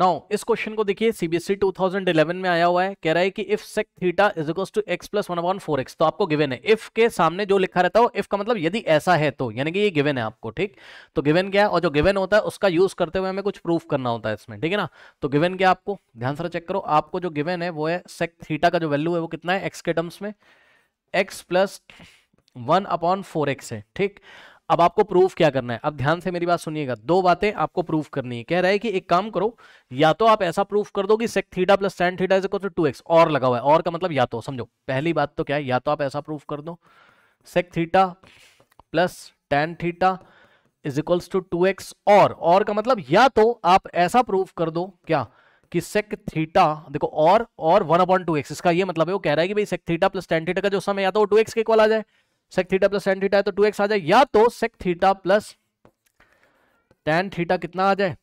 now इस question को देखिए सीबीएसई 2011 e में आया हुआ है कह रहा है कि if sec theta is equal to x plus one upon four x तो आपको गिवन है इफ के सामने जो लिखा रहता हो इफ का मतलब यदि ऐसा है तो यानी कि ये गिवन है आपको ठीक तो गिवन क्या है और जो गिवन होता है उसका यूज करते हुए हमें कुछ प्रूफ करना होता है इसमें ठीक है ना तो गिवन क्या आपको ध्यान से चेक करो आपको जो गिवन है वो है सेक थीटा का जो वैल्यू है वो कितना है एक्स के टर्म्स में x plus one upon four है ठीक अब आपको प्रूफ क्या करना है अब ध्यान से मेरी बात सुनिएगा दो बातें आपको प्रूफ करनी है कह रहा है कि एक काम करो या तो आप ऐसा प्रूफ कर दो कि sec theta plus tan theta is equal to x और लगा हुआ है और का मतलब या तो समझो पहली बात तो क्या है या तो आप ऐसा प्रूफ कर दो sec theta plus tan theta is equal to two x और और का मतलब या तो आप ऐसा प्रूफ कर दो क्या कि सेक थीटा देखो और और वन अपॉइंट टू एक्स इसका ये मतलब है वो कह रहा है कि भाई sec theta plus tan theta का जो समय आता है तो वो टू एक्स के इक्वल आ जाए sec theta plus tan theta है तो टू एक्स आ जाए या तो sec theta plus tan theta कितना आ जाए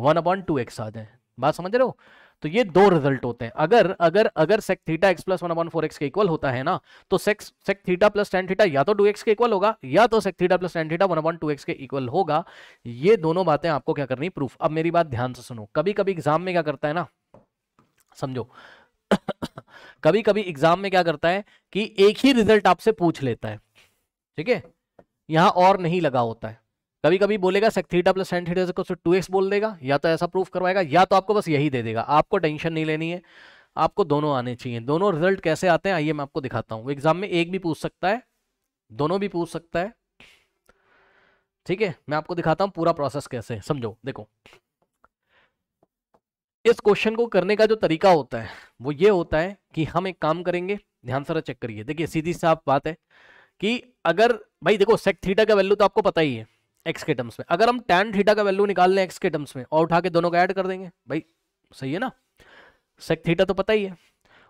वन अपॉइंट टू एक्स आ जाए बात समझ रहे हो तो ये दो रिजल्ट होते हैं अगर अगर अगर sec theta x plus one upon four x के इक्वल होता है ना तो sec sec theta plus tan theta या तो टू एक्स के इक्वल होगा या तो sec theta plus tan theta one upon two x के इक्वल होगा ये दोनों बातें आपको क्या करनी प्रूफ अब मेरी बात ध्यान से सुनो कभी कभी एग्जाम में क्या करता है ना समझो कभी कभी एग्जाम में क्या करता है कि एक ही रिजल्ट आपसे पूछ लेता है ठीक है यहां और नहीं लगा होता है कभी कभी बोलेगा sec theta plus sine theta को टू एक्स बोल देगा या तो ऐसा प्रूफ करवाएगा या तो आपको बस यही दे देगा आपको टेंशन नहीं लेनी है आपको दोनों आने चाहिए दोनों रिजल्ट कैसे आते हैं आइए मैं आपको दिखाता हूं एग्जाम में एक भी पूछ सकता है दोनों भी पूछ सकता है ठीक है मैं आपको दिखाता हूं पूरा प्रोसेस कैसे समझो देखो इस क्वेश्चन को करने का जो तरीका होता है वो ये होता है कि हम एक काम करेंगे ध्यान सारा चेक करिए देखिए सीधी साफ बात है कि अगर भाई देखो सेक थीटा का वैल्यू तो आपको पता ही है एक्स के टर्म्स में अगर हम टेन थीटा का वैल्यू निकाल लें एक्स के टर्म्स में और उठा के दोनों का ऐड कर देंगे भाई सही है ना सेक थीटा तो पता ही है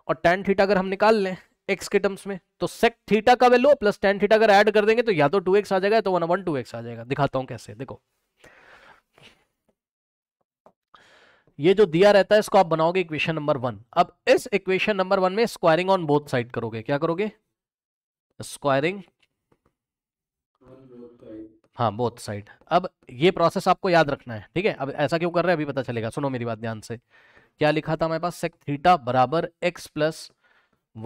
और टेन थीटा अगर हम निकाल लें एक्स के टर्म्स में तो सेक थीटा का वैल्यू प्लस टेन थीटा अगर ऐड कर देंगे तो या तो टू आ जाएगा तो वन वन आ जाएगा दिखाता हूँ कैसे देखो ये जो दिया रहता है इसको आप बनाओगे इक्वेशन नंबर वन अब इस इक्वेशन नंबर वन में स्क्वायरिंग ऑन बोथ साइड करोगे क्या करोगे स्क्वायरिंग हाँ बोथ साइड अब ये प्रोसेस आपको याद रखना है ठीक है अब ऐसा क्यों कर रहे हैं अभी पता चलेगा सुनो मेरी बात ध्यान से क्या लिखा था हमारे पास सेक थीटा बराबर x plus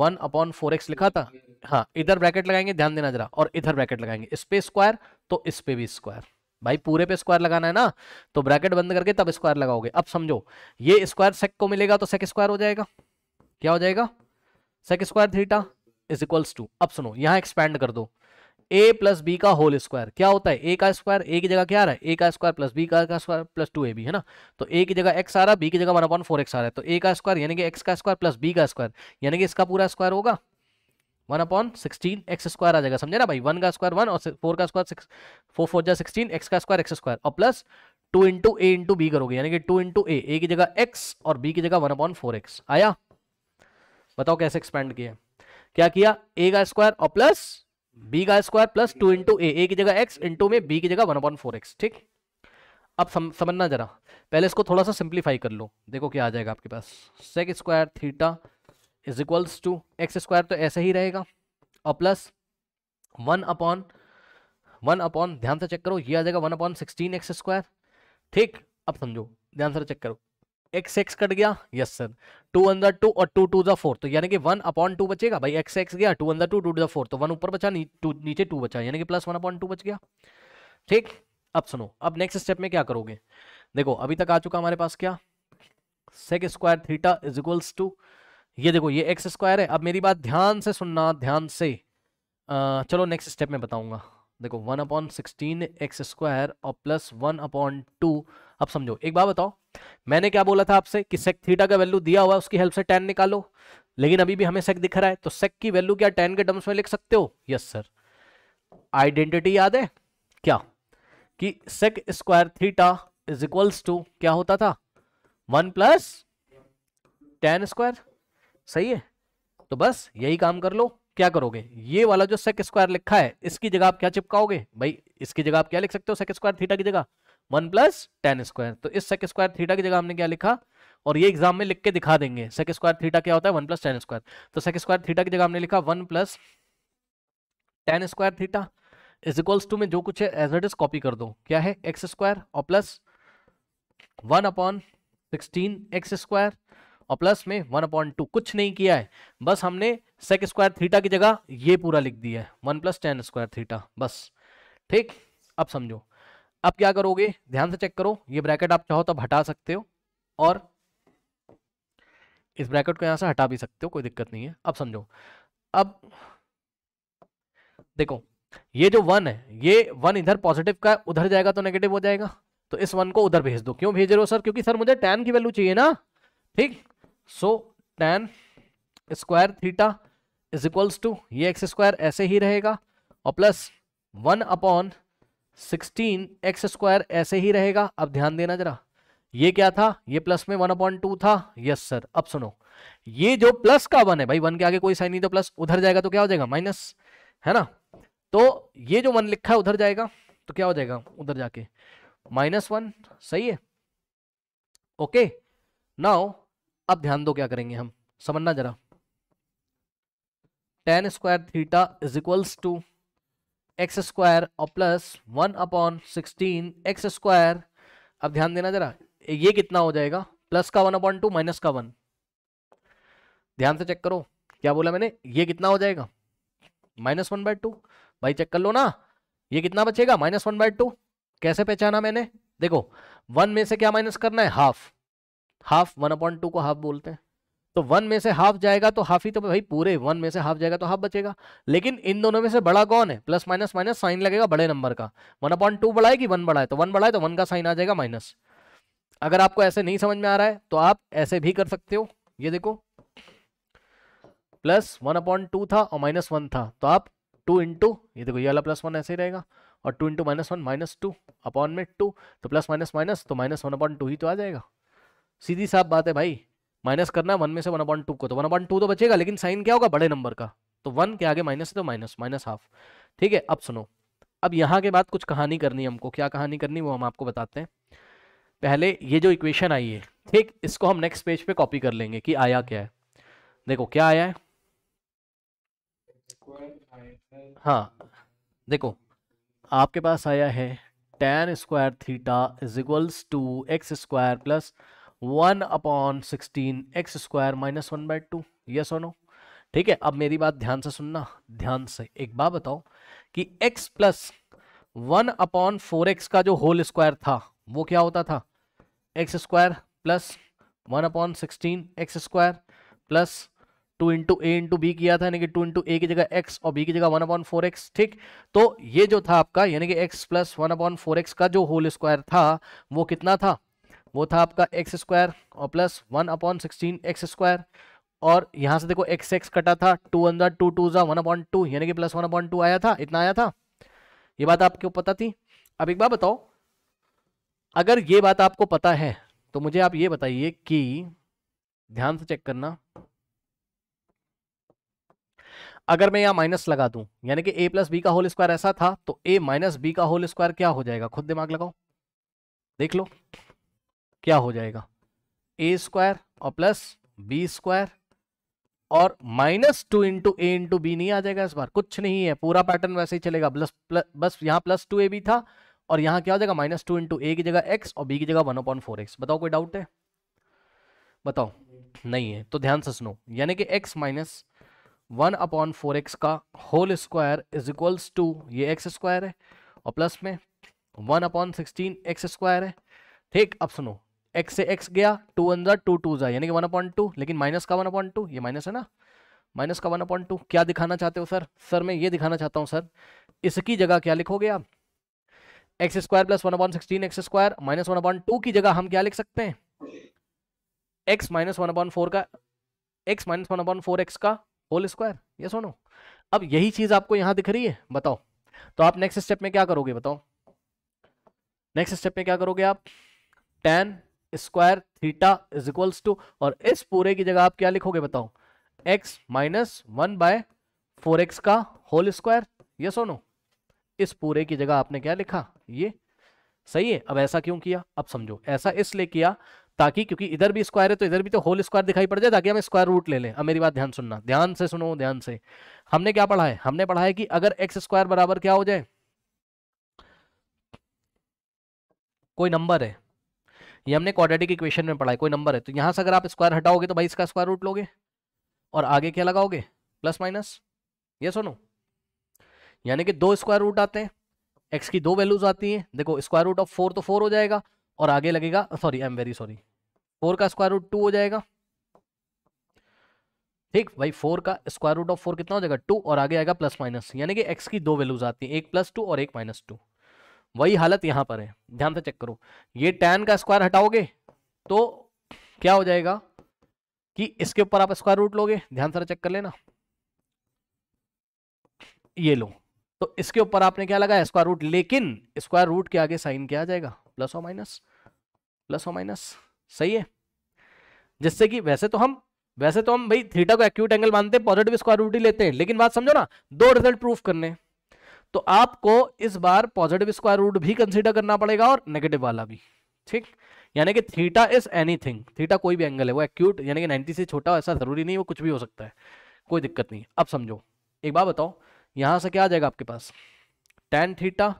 one upon four x लिखा था हाँ इधर ब्रैकेट लगाएंगे ध्यान देना जरा और इधर ब्रैकेट लगाएंगे इस पे स्क्वायर तो इस पे भी स्क्वायर भाई पूरे पे स्क्वायर लगाना है ना तो ब्रैकेट बंद करके तब स्क्वायर लगाओगे अब समझो ये स्क्वायर सेक को मिलेगा तो सेक स्क्वायर हो जाएगा क्या हो जाएगा sec square theta is equals to अब सुनो यहां एक्सपैंड कर दो ए प्लस बी का होल स्क्वायर क्या होता है ए का स्क्वायर ए की जगह क्या आ रहा है ए का स्क्वायर प्लस बी का square plus two a b है ना तो ए की जगह एक्स आ रहा है बी की जगह वन अपॉइंट फोर एक्स आ रहा है तो ए का स्क्वायर यानी कि एक्स का स्क्वायर प्लस बी का स्क्वायर यानी कि इसका पूरा स्क्वायर होगा one upon sixteen x square आ जाएगा समझे ना भाई वन का स्क्वायर वन और फोर का स्क्वायर सिक्स फोर फोर जा सिक्सटीन एक्स का स्क्वायर एक्स स्क्वायर और plus two into a into b करोगे यानी कि टू इंटू ए ए की जगह एक्स और बी की जगह वन अपॉन फोर एक्स आया बताओ कैसे एक्सपेंड किया क्या किया ए का स्क्वायर और प्लस बी का square plus two into a a की जगह एक्स इंटू में बी की जगह वन अपॉन फोर एक्स ठीक अब सम, समझना जरा पहले इसको थोड़ा सा सिंप्लीफाई कर लो देखो क्या आ जाएगा आपके पास sec square theta is equals to x square तो ऐसे ही रहेगा और plus one upon one upon ध्यान से चेक करो ये आ जाएगा one upon sixteen x square ठीक अब समझो ध्यान से चेक करो एक्स एक्स कट गया यस सर टू अंदर टू और टू टू ज़ा फोर तो यानी कि वन अपॉन टू बचेगा भाई एक्स एक्स गया टू अंदर टू टू ज़ा फोर तो वन ऊपर बचा टू नीचे टू बचा यानी कि प्लस वन अपॉन टू बच गया ठीक अब सुनो अब नेक्स्ट स्टेप में क्या करोगे देखो अभी तक आ चुका हमारे पास क्या sec square theta is equals to ये देखो ये एक्स स्क्वायर है अब मेरी बात ध्यान से सुनना ध्यान से आ, चलो नेक्स्ट स्टेप में बताऊंगा देखो one upon sixteen x square और प्लस वन अपॉन टू अब समझो एक बात बताओ मैंने क्या बोला था आपसे कि सेक थीटा का वैल्यू दिया हुआ है उसकी हेल्प से टेन निकालो लेकिन अभी भी हमें सेक दिख रहा है तो सेक की वैल्यू क्या टेन के टर्म्स में लिख सकते हो यस सर आइडेंटिटी याद है क्या कि sec square theta is equals to क्या होता था वन प्लस टेन स्क्वायर सही है तो बस यही काम कर लो क्या करोगे ये वाला जो सेक स्क्वायर लिखा है इसकी जगह आप क्या चिपकाओगे भाई इसकी जगह आप क्या लिख सकते हो सेक स्क्वायर थीटा की जगह वन प्लस टेन स्क्वायर तो इस सेक स्क्वायर थीटा की जगह हमने क्या लिखा और ये एग्जाम में लिख के दिखा देंगे सेक स्क्वायर थीटा क्या होता है वन प्लस टेन स्क्वायर तो सेक स्क्वायर थीटा की जगह हमने लिखा one plus tan square theta is equals to में जो कुछ है एज इट इज कॉपी कर दो क्या है एक्स स्क्वायर और plus one upon sixteen x square और प्लस में वन अपॉइंट टू कुछ नहीं किया है बस हमने सेक स्क्वायर थीटा की जगह ये पूरा लिख दिया है one plus tan square theta बस ठीक अब समझो अब क्या करोगे ध्यान से चेक करो ये ब्रैकेट आप चाहो तब तो हटा सकते हो और इस ब्रैकेट को यहां से हटा भी सकते हो कोई दिक्कत नहीं है अब समझो अब देखो ये जो वन है ये वन इधर पॉजिटिव का उधर जाएगा तो नेगेटिव हो जाएगा तो इस वन को उधर भेज दो क्यों भेज रहे हो सर क्योंकि सर मुझे टेन की वैल्यू चाहिए ना ठीक so tan square theta is equals to ये एक्स स्क्वायर ऐसे ही रहेगा और plus one upon sixteen x square ऐसे ही रहेगा अब ध्यान देना जरा ये क्या था ये प्लस में वन अपॉन टू था यस सर अब सुनो ये जो प्लस का वन है भाई वन के आगे कोई साइन नहीं तो प्लस उधर जाएगा तो क्या हो जाएगा माइनस है ना तो ये जो वन लिखा है उधर जाएगा तो क्या हो जाएगा उधर जाके माइनस वन सही है ओके नाउ अब ध्यान दो क्या करेंगे हम समझना जरा tan square theta is equals to x square और plus one upon sixteen x square अब ध्यान देना जरा ये कितना हो जाएगा प्लस का वन अपॉन टू माइनस का वन ध्यान से चेक करो क्या बोला मैंने ये कितना हो जाएगा माइनस वन बाई टू भाई चेक कर लो ना ये कितना बचेगा माइनस वन बाय टू कैसे पहचाना मैंने देखो वन में से क्या माइनस करना है half half one upon two को हाफ बोलते हैं तो वन में से हाफ जाएगा तो हाफ ही तो भाई पूरे वन में से हाफ जाएगा तो हाफ बचेगा लेकिन इन दोनों में से बड़ा कौन है प्लस माइनस माइनस साइन लगेगा बड़े नंबर का वन अपॉइंट टू बढ़ाए कि वन बढ़ाए तो वन बढ़ाए तो वन का साइन आ जाएगा माइनस अगर आपको ऐसे नहीं समझ में आ रहा है तो आप ऐसे भी कर सकते हो ये देखो प्लस वन अपॉइंट टू था और माइनस वन था तो आप टू इंटू ये देखो ये वाला प्लस वन ऐसे ही रहेगा और two into minus one minus two upon में टू तो प्लस माइनस माइनस तो माइनस वन अपॉइंट टू ही तो आ जाएगा सीधी साफ बात है भाई माइनस करना वन में से वन अपॉइंट टू को तो वन अपॉइंट टू तो बचेगा लेकिन साइन क्या होगा बड़े नंबर का तो वन के आगे माइनस है तो माइनस माइनस हाफ ठीक है अब सुनो अब यहाँ के बाद कुछ कहानी करनी हमको क्या कहानी करनी वो हम आपको बताते हैं पहले ये जो इक्वेशन आई है ठीक इसको हम नेक्स्ट पेज पे कॉपी कर लेंगे कि आया क्या है देखो क्या आया है हाँ देखो आपके पास आया है tan square theta is equals to x square plus one upon sixteen x square minus one by two yes और ठीक है अब मेरी बात ध्यान से सुनना ध्यान से एक बात बताओ कि x plus one upon four x का जो होल स्क्वायर था वो क्या होता था x square plus one upon sixteen x square plus two into a into b किया था यानी कि टू इंटू ए की जगह एक्स और बी की जगह वन अपॉन फोर एक्स ठीक तो ये जो था आपका यानी कि x plus one upon four x का जो होल स्क्वायर था वो कितना था वो था आपका एक्स स्क्वायर और plus one upon sixteen x square और यहाँ से देखो एक्स एक्स कटा था टू अंदर टू टू ज़ा वन अपॉइंट टू यानी कि प्लस वन अपॉइंट टू आया था इतना आया था ये बात आपको पता थी अब एक बार बताओ अगर ये बात आपको पता है तो मुझे आप ये बताइए कि ध्यान से चेक करना अगर मैं यहाँ माइनस लगा दूं यानी कि ए प्लस बी का होल स्क्वायर ऐसा था तो ए माइनस बी का होल स्क्वायर क्या हो जाएगा खुद दिमाग लगाओ देख लो क्या हो जाएगा ए स्क्वायर और प्लस बी स्क्वायर और minus two into a into b नहीं आ जाएगा इस बार कुछ नहीं है पूरा पैटर्न वैसे ही चलेगा प्लस प्लस बस यहाँ प्लस टू ए बी था और यहाँ क्या हो जाएगा माइनस टू इंटू ए की जगह एक्स और बी की जगह वन अपॉइंट फोर एक्स बताओ कोई डाउट है बताओ नहीं है तो ध्यान से सुनो यानी कि x minus one upon four x का whole square is equals to ये एक्स स्क्वायर है और प्लस में one upon sixteen x square है ठीक अब सुनो एक्स से एक्स गया टू वन ज़ा टू टू ज़ा यानी कि वन अपॉइंट टू लेकिन माइनस का वन अपॉइंट टू ये माइनस है ना माइनस का वन अपॉइंट टू क्या दिखाना चाहते हो सर सर मैं ये दिखाना चाहता हूँ सर इसकी जगह क्या लिखोगे आप x square plus one upon sixteen x square minus one upon two की जगह हम क्या लिख सकते हैं x minus one upon four का x minus one upon four x का होल स्क्वायर ये सुनो अब यही चीज़ आपको यहां दिख रही है बताओ तो आप नेक्स्ट स्टेप में क्या करोगे बताओ नेक्स्ट स्टेप में क्या करोगे आप tan square theta is equals to और इस पूरे की जगह आप क्या लिखोगे बताओ x minus one by four x का होल स्क्वायर ये सोनो इस पूरे की जगह आपने क्या लिखा ये सही है अब ऐसा क्यों किया अब समझो ऐसा इसलिए किया ताकि क्योंकि इधर भी स्क्वायर है तो इधर भी तो होल स्क्वायर दिखाई पड़ जाए ताकि हम स्क्वायर रूट ले लें अब मेरी बात ध्यान सुनना ध्यान से सुनो ध्यान से हमने क्या पढ़ा है हमने पढ़ा है कि अगर एक्स स्क्वायर बराबर क्या हो जाए कोई नंबर है ये हमने क्वाड्रेटिक इक्वेशन में पढ़ा है कोई नंबर है तो यहां से अगर आप स्क्वायर हटाओगे तो भाई इसका स्क्वायर रूट लोगे और आगे क्या लगाओगे प्लस माइनस ये सुनो यानी कि दो स्क्वायर रूट आते हैं एक्स की दो वैल्यूज आती हैं देखो स्क्वायर रूट ऑफ फोर तो फोर हो जाएगा और आगे लगेगा sorry I am very sorry four का स्क्वायर रूट टू हो जाएगा ठीक भाई फोर का स्क्वायर रूट ऑफ फोर कितना हो जाएगा टू और आगे आएगा प्लस माइनस यानी कि एक्स की दो वैल्यूज आती है एक प्लस टू और एक माइनस टू वही हालत यहां पर है ध्यान से चेक करो ये टेन का स्क्वायर हटाओगे तो क्या हो जाएगा कि इसके ऊपर आप स्क्वायर रूट लोगे ध्यान से चेक कर लेना ये लो तो इसके ऊपर आपने क्या लगा स्क्वायर रूट लेकिन स्क्वायर रूट के आगे साइन क्या आ जाएगा प्लस और माइनस प्लस और माइनस सही है जिससे कि वैसे तो हम वैसे तो हम भाई थीटा को एक्यूट एंगल मानते हैं पॉजिटिव स्क्वायर रूट ही लेते हैं लेकिन बात समझो ना दो रिजल्ट प्रूफ करने हैं तो आपको इस बार पॉजिटिव स्क्वायर रूट भी कंसिडर करना पड़ेगा और नेगेटिव वाला भी ठीक यानी कि थीटा इज एनीथिंग थीटा कोई भी एंगल है वो एक्यूट यानी कि 90 से छोटा ऐसा जरूरी नहीं वो कुछ भी हो सकता है कोई दिक्कत नहीं अब समझो एक बार बताओ यहां से क्या आ जाएगा आपके पास tan theta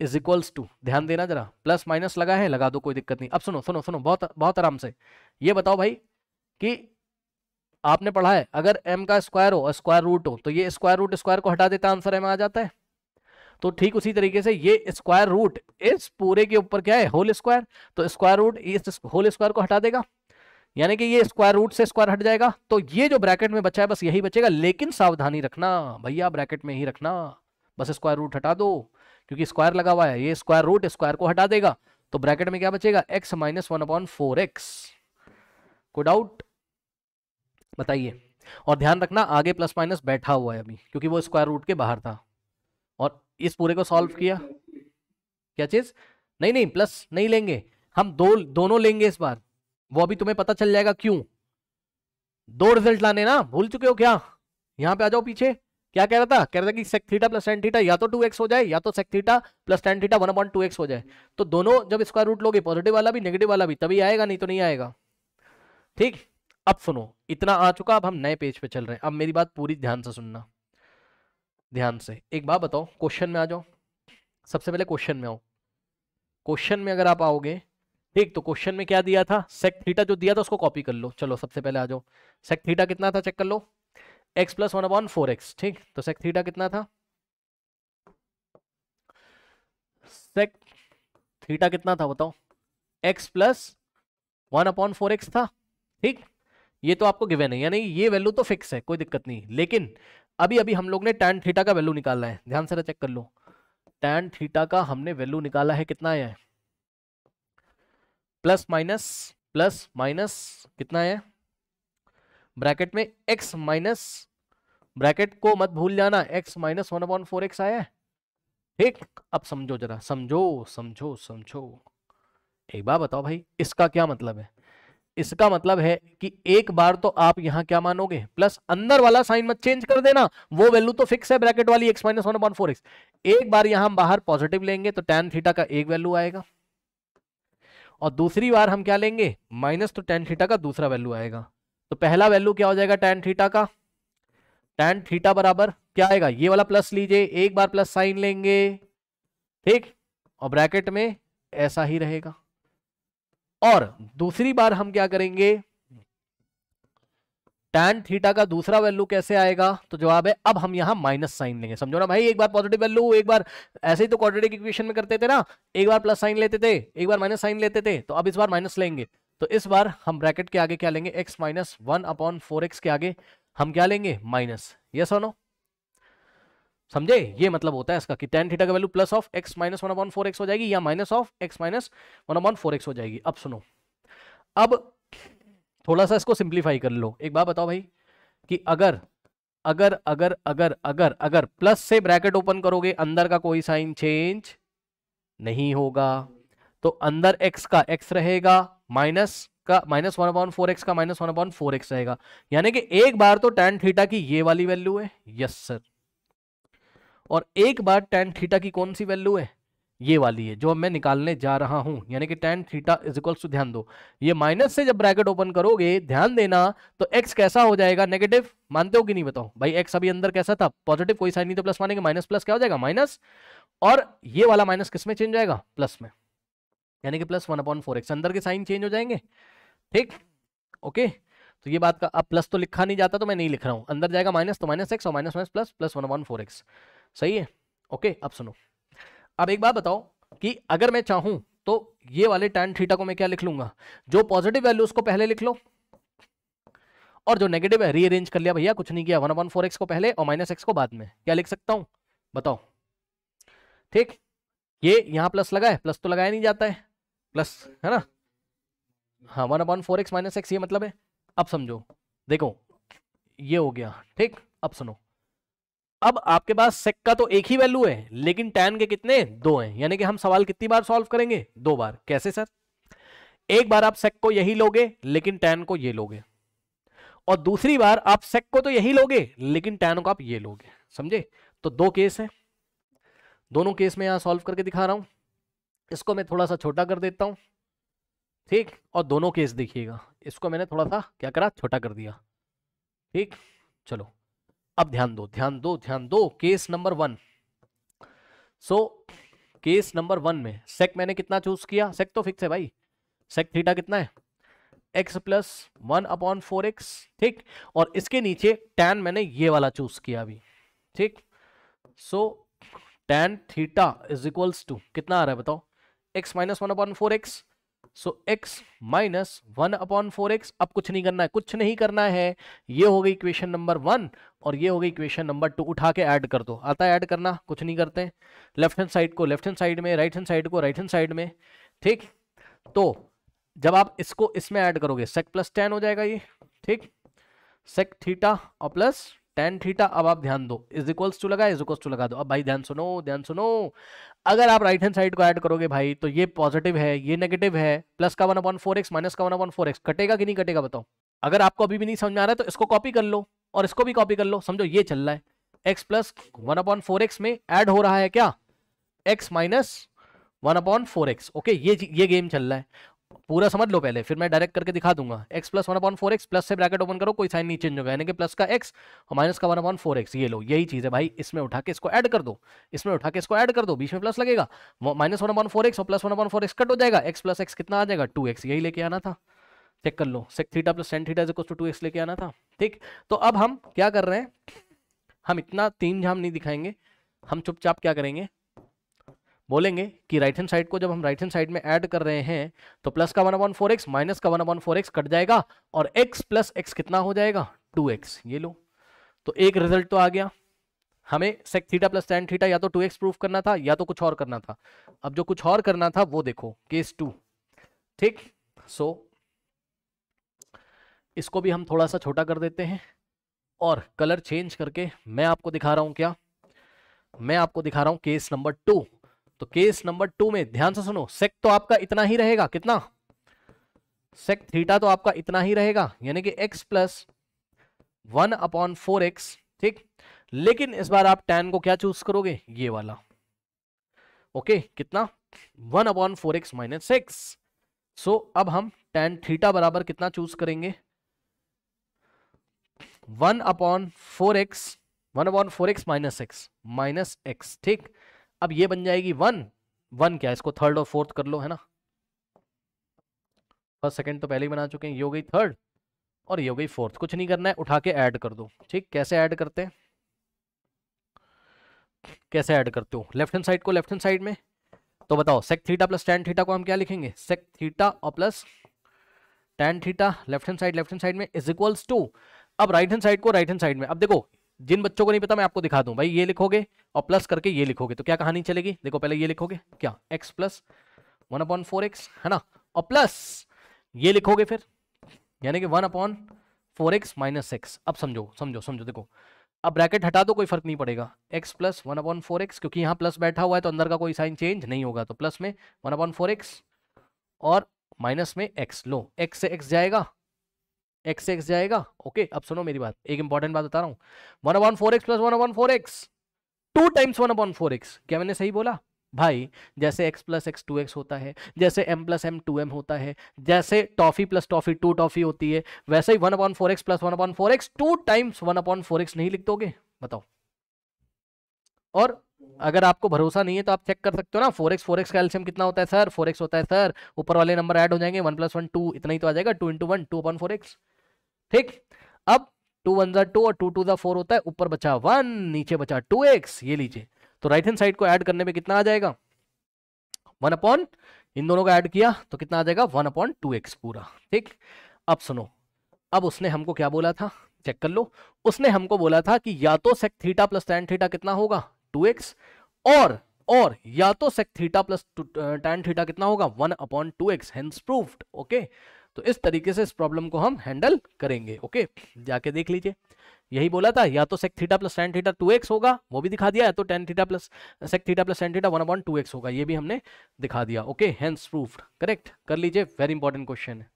is equals to ध्यान देना जरा प्लस माइनस लगा है लगा दो कोई दिक्कत नहीं अब सुनो सुनो सुनो बहुत बहुत आराम से ये बताओ भाई कि आपने पढ़ा है अगर m का स्क्वायर हो स्क्वायर रूट हो तो ये स्क्वायर रूट स्क्वायर को हटा देता आंसर m आ जाता है तो ठीक उसी तरीके से ये स्क्वायर रूट इस पूरे के ऊपर क्या है होल स्क्वायर तो स्क्वायर रूट इस होल स्क्वायर को हटा देगा यानी कि ये स्क्वायर रूट से स्क्वायर हट जाएगा तो ये जो ब्रैकेट में बचा है बस यही बचेगा लेकिन सावधानी रखना भैया ब्रैकेट में ही रखना बस स्क्वायर रूट हटा दो क्योंकि स्क्वायर लगा हुआ है ये स्क्वायर रूट स्क्वायर को हटा देगा तो ब्रैकेट में क्या बचेगा x minus one upon four x को डाउट बताइए और ध्यान रखना आगे प्लस माइनस बैठा हुआ है अभी क्योंकि वो स्क्वायर रूट के बाहर था और इस पूरे को सॉल्व किया क्या चीज नहीं नहीं प्लस नहीं लेंगे हम दो दोनों लेंगे इस बार वो अभी तुम्हें पता चल जाएगा क्यों दो रिजल्ट लाने ना भूल चुके हो क्या यहां पे आ जाओ पीछे क्या कह रहा था कह रहा था कि sec theta plus tan theta या तो टू एक्स हो जाए या तो sec theta plus tan theta one point two x हो जाए तो दोनों जब स्क्वायर रूट लोगे पॉजिटिव वाला भी नेगेटिव वाला भी तभी आएगा नहीं तो नहीं आएगा ठीक अब सुनो इतना आ चुका अब हम नए पेज पे चल रहे हैं अब मेरी बात पूरी ध्यान से सुनना ध्यान से एक बात बताओ क्वेश्चन में आ जाओ सबसे पहले क्वेश्चन में आओ क्वेश्चन में अगर आप आओगे ठीक तो क्वेश्चन में क्या दिया था सेक थीटा जो दिया था उसको कॉपी कर लो चलो सबसे पहले आ जाओ सेक थीटा कितना था चेक कर लो x plus one upon four x ठीक तो सेक थीटा कितना था सेक थीटा कितना था बताओ x plus one upon four x था ठीक ये तो आपको गिवेन है यानी ये वैल्यू तो फिक्स है कोई दिक्कत नहीं लेकिन अभी अभी हम लोग ने टैन थीटा का वैल्यू निकाला है ध्यान से चेक कर लो टैन थीटा का हमने वैल्यू निकाला है कितना है प्लस माइनस प्लस माइनस कितना है ब्रैकेट में एक्स माइनस ब्रैकेट को मत भूल जाना x minus one upon four x आया ठीक अब समझो जरा समझो समझो समझो एक बार बताओ भाई इसका क्या मतलब है इसका मतलब है कि एक बार तो आप यहां क्या मानोगे प्लस अंदर वाला साइन मत चेंज कर देना वो वैल्यू तो फिक्स है ब्रैकेट वाली x minus one upon four x एक बार यहां बाहर पॉजिटिव लेंगे तो टेन थीटा का एक वैल्यू आएगा और दूसरी बार हम क्या लेंगे माइनस तो टेन थीटा का दूसरा वैल्यू आएगा तो पहला वैल्यू क्या हो जाएगा टेन थीटा का टेन थीटा बराबर क्या आएगा ये वाला प्लस लीजिए एक बार प्लस साइन लेंगे ठीक और ब्रैकेट में ऐसा ही रहेगा और दूसरी बार हम क्या करेंगे टैन थीटा का दूसरा वैल्यू कैसे आएगा तो जवाब है अब हम यहां माइनस साइन लेंगे समझो ना भाई एक बार पॉजिटिव वैल्यू एक बार ऐसे ही तो क्वाड्रेटिक इक्वेशन में करते थे ना एक बार प्लस साइन लेते थे एक बार माइनस साइन लेते थे तो अब इस बार माइनस लेंगे तो इस बार हम ब्रैकेट के आगे क्या लेंगे x minus one upon four x के आगे हम क्या लेंगे माइनस यस और नो समझे ये मतलब होता है इसका कि tan थीटा का value plus of x minus one upon four हो जाएगी या minus of x minus one upon four हो जाएगी अब सुनो अब थोड़ा सा इसको सिंप्लीफाई कर लो एक बात बताओ भाई कि अगर अगर अगर अगर अगर अगर प्लस से ब्रैकेट ओपन करोगे अंदर का कोई साइन चेंज नहीं होगा तो अंदर x का x रहेगा माइनस का minus one upon four x का minus one upon four x रहेगा यानी कि एक बार तो टेन थीटा की ये वाली वैल्यू है यस सर और एक बार टेन थीटा की कौन सी वैल्यू है ये वाली है जो मैं निकालने जा रहा हूं यानी कि tan theta is equals to ध्यान दो ये माइनस से जब ब्रैकेट ओपन करोगे ध्यान देना तो एक्स कैसा हो जाएगा नेगेटिव मानते हो कि नहीं बताओ भाई एक्स अभी अंदर कैसा था पॉजिटिव कोई साइन नहीं तो प्लस मानेंगे माइनस प्लस क्या हो जाएगा माइनस और ये वाला माइनस किस में चेंज जाएगा प्लस में यानी कि plus one upon four x अंदर के साइन चेंज हो जाएंगे ठीक ओके तो ये बात का अब प्लस तो लिखा नहीं जाता तो मैं नहीं लिख रहा हूँ अंदर जाएगा माइनस तो माइनस एक्स और minus minus plus plus one one four x सही है ओके अब सुनो अब एक बात बताओ कि अगर मैं चाहूँ तो ये वाले टैन थीटा को मैं क्या लिख लूंगा जो पॉजिटिव वैल्यू उसको पहले लिख लो और जो नेगेटिव है रीअरेंज कर लिया भैया कुछ नहीं किया वन वन फोर एक्स को पहले और माइनस एक्स को बाद में क्या लिख सकता हूँ बताओ ठीक ये यहाँ प्लस लगा है प्लस तो लगाया नहीं जाता है प्लस है ना हाँ one upon four x minus x ये मतलब है अब समझो देखो ये हो गया ठीक अब सुनो अब आपके पास सेक का तो एक ही वैल्यू है लेकिन टैन के कितने दो हैं यानी कि हम सवाल कितनी बार सॉल्व करेंगे दो बार कैसे सर एक बार आप सेक को यही लोगे लेकिन टैन को ये लोगे और दूसरी बार आप सेक को तो यही लोगे लेकिन टैन को आप ये लोगे समझे तो दो केस हैं दोनों केस में यहां सॉल्व करके दिखा रहा हूं इसको मैं थोड़ा सा छोटा कर देता हूं ठीक और दोनों केस देखिएगा इसको मैंने थोड़ा सा क्या करा छोटा कर दिया ठीक चलो अब ध्यान दो ध्यान दो ध्यान दो case number one so case number one में सेक मैंने कितना चूज किया सेक तो फिक्स है भाई सेक थीटा कितना है x plus one upon four x ठीक और इसके नीचे टैन मैंने ये वाला चूज किया अभी ठीक so tan theta is equals to कितना आ रहा है बताओ x minus one upon four x so x minus one upon four x अब कुछ नहीं करना है कुछ नहीं करना है ये हो गई इक्वेशन नंबर वन और ये हो गई इक्वेशन नंबर टू उठा के ऐड कर दो आता है ऐड करना कुछ नहीं करते लेफ्ट हैंड साइड को लेफ्ट हैंड साइड में राइट हैंड साइड को राइट हैंड साइड में ठीक तो जब आप इसको इसमें ऐड करोगे सेक प्लस टेन हो जाएगा ये ठीक सेक थीटा और प्लस टेन थीटा अब आप ध्यान दो इज इक्वल्स टू लगा इज इक्वल्स टू लगा दो अब भाई ध्यान सुनो ध्यान सुनो अगर आप राइट हैंड साइड को ऐड करोगे भाई तो ये पॉजिटिव है ये नेगेटिव है प्लस का one upon four x minus का वन अपॉन फोर एक्स कटेगा कि नहीं कटेगा बताओ अगर आपको अभी भी नहीं समझ में आ रहा है तो इसको कॉपी कर लो और इसको भी कॉपी कर लो समझो ये चल रहा है x plus one upon four x में एड हो रहा है क्या x minus one upon four x okay ये ये गेम चल रहा है पूरा समझ लो पहले फिर मैं डायरेक्ट करके दिखा दूंगा x plus one upon four x plus से ब्रैकेट ओपन करो कोई साइन नहीं चेंज होगा यानी कि प्लस का एक्स और माइनस का वन अपॉन फोर एक्स ये लो यही चीज़ है भाई इसमें उठा के इसको ऐड कर दो इसमें उठा के इसको ऐड कर दो बीच में प्लस लगेगा minus one upon four x और plus one upon four x cut हो जाएगा एक्स प्लस एक्स कितना आ जाएगा टू एक्स यही लेके आना था चेक कर लो sec theta plus tan theta is two two x लेके आना था ठीक तो अब हम क्या कर रहे हैं हम इतना तीन झाम नहीं दिखाएंगे हम चुपचाप क्या करेंगे बोलेंगे कि राइट हैंड साइड को जब हम राइट हैंड साइड में ऐड कर रहे हैं तो प्लस का one upon four x minus का one upon four x cut जाएगा और एक्स प्लस एक्स कितना हो जाएगा टू एक्स ये लो तो एक रिजल्ट तो आ गया हमें sec theta plus tan theta या तो टू एक्स प्रूफ करना था या तो कुछ और करना था अब जो कुछ और करना था वो देखो केस टू ठीक सो so, इसको भी हम थोड़ा सा छोटा कर देते हैं और कलर चेंज करके मैं आपको दिखा रहा हूं क्या मैं आपको दिखा रहा हूं केस नंबर टू तो केस नंबर टू में ध्यान से सुनो सेक तो आपका इतना ही रहेगा कितना सेक थीटा तो आपका इतना ही रहेगा यानी कि x plus one upon four x ठीक लेकिन इस बार आप टेन को क्या चूज करोगे ये वाला ओके कितना one upon four x minus six so अब हम टेन थीटा बराबर कितना चूज करेंगे one upon four x one upon four x minus x minus x ठीक अब ये बन जाएगी वन वन क्या इसको थर्ड और फोर्थ कर लो है ना फर्स्ट सेकंड तो पहले ही बना चुके हैं ये हो गई थर्ड और ये हो गई फोर्थ कुछ नहीं करना है उठा के ऐड कर दो ठीक कैसे ऐड करते हैं कैसे ऐड करते हो लेफ्ट हैंड साइड को लेफ्ट हैंड साइड में तो बताओ sec theta plus tan theta को हम क्या लिखेंगे सेक थीटा और plus tan theta left hand side left hand side में इज इक्वल्स टू अब राइट हैंड साइड को राइट हैंड साइड में अब देखो जिन बच्चों को नहीं पता मैं आपको दिखा दूं भाई ये लिखोगे और प्लस करके ये लिखोगे तो क्या कहानी चलेगी देखो पहले ये लिखोगे क्या x plus one upon four x है ना और प्लस ये लिखोगे फिर यानी कि one upon four x minus x अब समझो समझो समझो देखो अब ब्रैकेट हटा दो कोई फर्क नहीं पड़ेगा x plus one upon four x क्योंकि यहाँ प्लस बैठा हुआ है तो अंदर का कोई साइन चेंज नहीं होगा तो प्लस में वन अपॉन फोर एक्स और माइनस में एक्स लो एक्स से एक्स जाएगा एक्स एक्स जाएगा ओके अब सुनो मेरी बात एक इंपॉर्टेंट बात बता रहा हूं one upon four x plus one upon four x two times one upon four x क्या मैंने सही बोला भाई जैसे x plus x two x होता है जैसे m plus m two m होता है जैसे toffee plus toffee two toffee होती है वैसे ही one upon four x plus one upon four x two times one upon four x नहीं लिख बताओ और अगर आपको भरोसा नहीं है तो आप चेक कर सकते हो ना फोर एक्स फोर एक्स का एल्सियम कितना होता है सर फोर एक्स होता है सर ऊपर वाले नंबर ऐड हो जाएंगे वन प्लस वन टू इतना ही तो आ जाएगा two into one two upon four x ठीक अब टू वन जो और टू टू दोर होता है ऊपर बचा वन नीचे बचा टू एक्स ये लीजिए तो राइट हैंड साइड को ऐड करने में कितना आ जाएगा वन अपॉन इन दोनों को ऐड किया तो कितना आ जाएगा वन अपॉन टू एक्स पूरा ठीक अब सुनो अब उसने हमको क्या बोला था चेक कर लो उसने हमको बोला था कि या तो sec theta plus tan theta कितना होगा टू एक्स और और या तो sec theta plus tan theta कितना होगा one upon two x hence proof okay तो इस तरीके से इस प्रॉब्लम को हम हैंडल करेंगे ओके जाके देख लीजिए यही बोला था या तो sec theta plus tan theta two x होगा वो भी दिखा दिया या तो tan theta plus sec theta plus tan theta one upon two x होगा ये भी हमने दिखा दिया ओके हैंस प्रूफ करेक्ट कर लीजिए वेरी इंपॉर्टेंट क्वेश्चन है